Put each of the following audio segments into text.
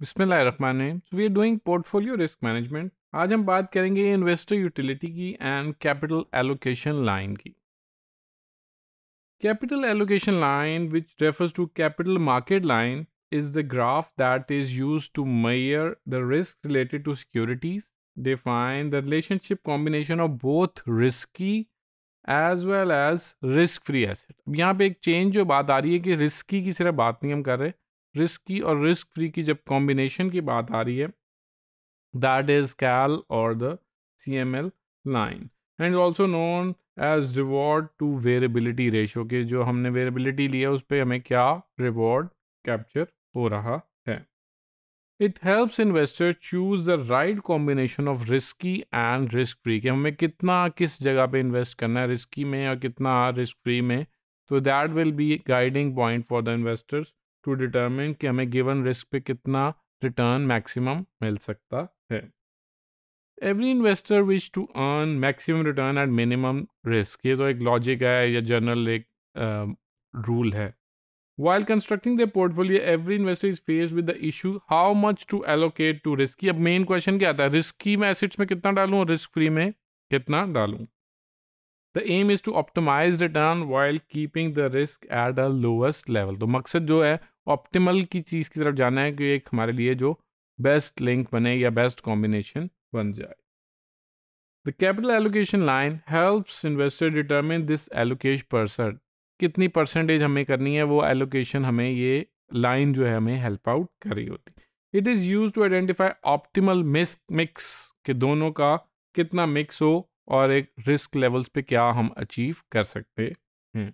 बिस्मिल्लाहिर्रहमानिर्रहीम we are doing portfolio risk management आज हम बात करेंगे इन्वेस्टर यूटिलिटी की एंड कैपिटल एलोकेशन लाइन की capital allocation line which refers to capital market line is the graph that is use to measure the risk related to securities define the relationship combination of both risky as well as risk free asset यहाँ पे एक change जो बात आ रही है कि risky की सिर्फ बात नहीं हम कर रहे हैं रिस्क की और रिस्क फ्री की जब कॉम्बिनेशन की बात आ रही है दैट इज कैल और the C M L line and also known as reward to variability ratio के जो हमने वेरेबिलिटी लिया उस पर हमें क्या रिवॉर्ड कैप्चर हो रहा है it helps investor choose the right combination of risky and risk free के हमें कितना किस जगह पे इन्वेस्ट करना है रिस्की में और कितना रिस्क फ्री में तो that will be guiding point for the investors to determine कि हमें गिवन रिस्क पे कितना रिटर्न मैक्सिमम मिल सकता है every investor which to earn maximum return at minimum risk ये तो एक लॉजिक है या जनरल एक रूल है while constructing the portfolio every investor is face with the issue how much to allocate to risk अब मेन क्वेश्चन क्या आता है रिस्की में एसिड्स में कितना डालूँ और रिस्क फ्री में कितना डालूँ the aim is to optimise return while keeping the risk at the lowest level तो मकसद जो है ऑप्टिमल की चीज़ की तरफ जाना है कि एक हमारे लिए जो बेस्ट लिंक बने या बेस्ट कॉम्बिनेशन बन जाए the capital allocation line helps investor determine this allocation percent कितनी परसेंटेज हमें करनी है वो एलोकेशन हमें ये लाइन जो है हमें हेल्प आउट कर रही होती it is use to identify optimal miss mix के दोनों का कितना मिक्स हो और एक रिस्क लेवल्स पे क्या हम अचीव कर सकते हैं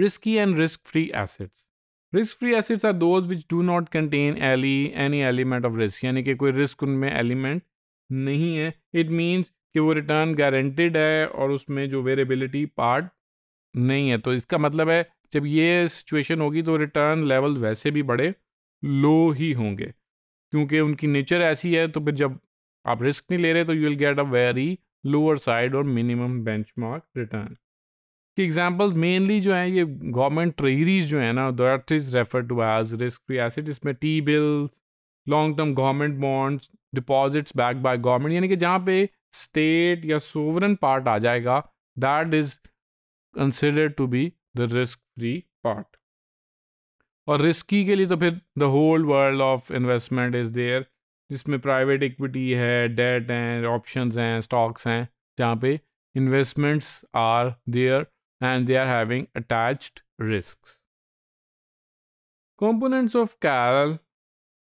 risky and risk-free assets. Risk free assets are those which do not contain एली एनी एलिमेंट ऑफ रिस्क यानी कि कोई रिस्क उनमें एलिमेंट नहीं है इट मीन्स कि वो रिटर्न guaranteed है और उसमें जो वेरेबिलिटी पार्ट नहीं है तो इसका मतलब है जब ये सिचुएशन होगी तो रिटर्न लेवल वैसे भी बड़े लो ही होंगे क्योंकि उनकी नेचर ऐसी है तो फिर जब आप रिस्क नहीं ले रहे तो you will get a very lower side और मिनिमम बेंचमार्क रिटर्न कि एग्जाम्पल मेनली जो है ये गवर्नमेंट ट्रेरीज जो है ना that is refer to as risk free asset इसमें T bills long term government bonds deposits back by government यानी कि जहाँ पे स्टेट या सोवरन पार्ट आ जाएगा that is considered to be the risk free part और रिस्की के लिए तो फिर the whole world of investment is there जिसमें प्राइवेट इक्विटी है डेट हैं ऑप्शंस हैं स्टॉक्स हैं जहाँ पे investments are there and they are having attached risks. Components of CAL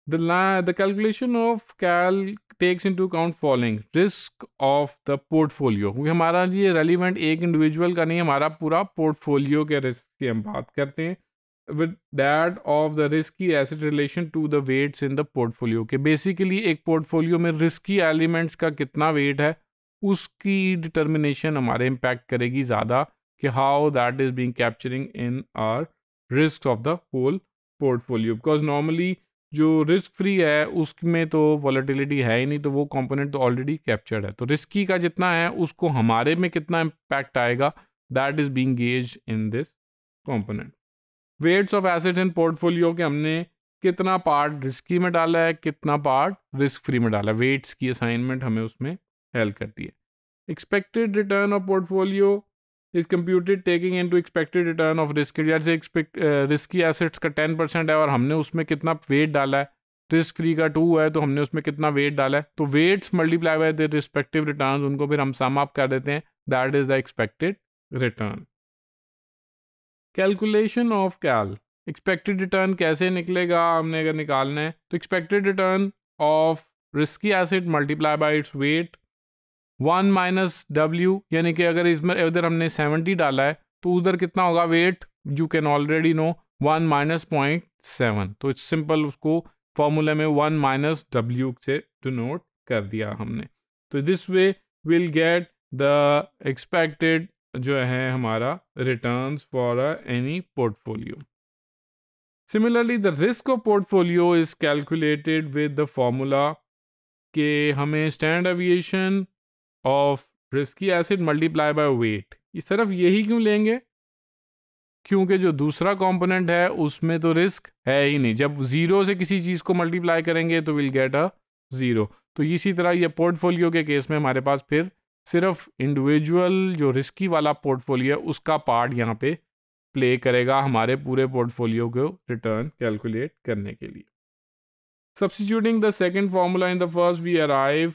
the, la the calculation of CAL takes into account following risk of the portfolio क्योंकि हमारा ये relevant एक इंडिविजुअल का नहीं हमारा पूरा पोर्टफोलियो के रिस्क की हम बात करते हैं with that of the risky asset relation to the weights in the portfolio के बेसिकली एक पोर्टफोलियो में रिस्की एलिमेंट्स का कितना वेट है उसकी डिटर्मिनेशन हमारे इम्पैक्ट करेगी ज़्यादा कि how that is being capturing in our risk of the whole portfolio because normally जो रिस्क फ्री है उसमें तो वॉलिटिलिटी है ही नहीं तो वो कंपोनेंट तो ऑलरेडी कैप्चर्ड है तो रिस्की का जितना है उसको हमारे में कितना इम्पैक्ट आएगा that is being gauge in this component weights of asset in portfolio के हमने कितना पार्ट रिस्की में डाला है कितना पार्ट रिस्क फ्री में डाला है वेट्स की असाइनमेंट हमें उसमें हेल्प करती है expected return of portfolio is computed taking into expected return of risk जैसे एक्सपेक्ट रिस्की एसेट्स का टेन परसेंट है और हमने उसमें कितना वेट डाला है रिस्क फ्री का टू है तो हमने उसमें कितना वेट डाला है तो weights multiply by the respective return उनको फिर हम सम अप कर देते हैं that is the expected return calculation of CAL expected return कैसे निकलेगा हमने अगर निकालना है तो expected return of risky asset multiply by its weight one minus W यानी कि अगर इसमें इधर हमने सेवेंटी डाला है तो उधर कितना होगा weight you can already know one minus point seven तो सिंपल उसको फॉर्मूला में वन माइनस डब्ल्यू से डिनोट कर दिया हमने तो this way will get the expected जो है हमारा return for any portfolio similarly the risk of portfolio is calculated with the formula के हमें standard deviation of risky asset multiply by weight ये सिर्फ यही क्यों लेंगे क्योंकि जो दूसरा कंपोनेंट है उसमें तो रिस्क है ही नहीं जब ज़ीरो से किसी चीज़ को मल्टीप्लाई करेंगे तो विल गेट अ ज़ीरो तो इसी तरह ये पोर्टफोलियो के केस में हमारे पास फिर सिर्फ इंडिविजुअल जो रिस्की वाला पोर्टफोलियो है उसका पार्ट यहाँ पे प्ले करेगा हमारे पूरे पोर्टफोलियो को रिटर्न कैलकुलेट करने के लिए substituting the second formula in the first we arrive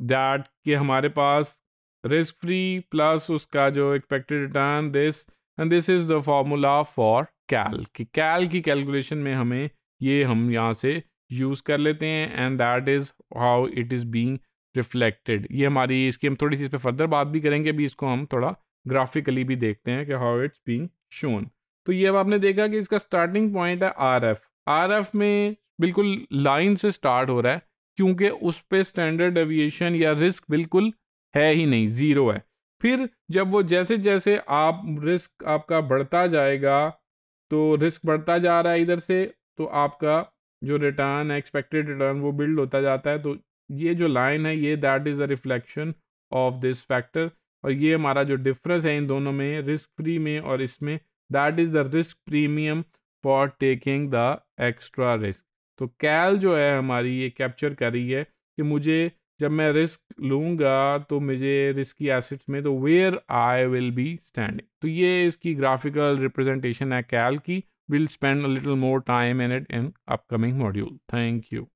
that कि हमारे पास रिस्क फ्री प्लस उसका जो expected return this and this is the formula for CAL कि कैल की कैलकुलेशन में हमें ये हम यहाँ से यूज़ कर लेते हैं and that is how it is being reflected ये हमारी इसकी हम थोड़ी सी इस पर फर्दर बात भी करेंगे अभी इसको हम थोड़ा ग्राफिकली भी देखते हैं कि हाउ इट्स बींग शोन तो ये अब आपने देखा कि इसका स्टार्टिंग पॉइंट है आर एफ आर एफ में बिल्कुल लाइन से स्टार्ट हो रहा है क्योंकि उस पर स्टैंडर्ड एविएशन या रिस्क बिल्कुल है ही नहीं ज़ीरो है फिर जब वो जैसे जैसे आप रिस्क आपका बढ़ता जाएगा तो रिस्क बढ़ता जा रहा है इधर से तो आपका जो रिटर्न एक्सपेक्टेड रिटर्न वो बिल्ड होता जाता है तो ये जो लाइन है ये that is a reflection of this factor और ये हमारा जो डिफरेंस है इन दोनों में रिस्क फ्री में और इसमें that is the risk premium for taking the extra risk तो कैल जो है हमारी ये कैप्चर कर रही है कि मुझे जब मैं रिस्क लूंगा तो मुझे रिस्की एसेट्स में तो where I will be standing तो ये इसकी ग्राफिकल रिप्रेजेंटेशन है कैल की will spend little more time in it in upcoming module thank you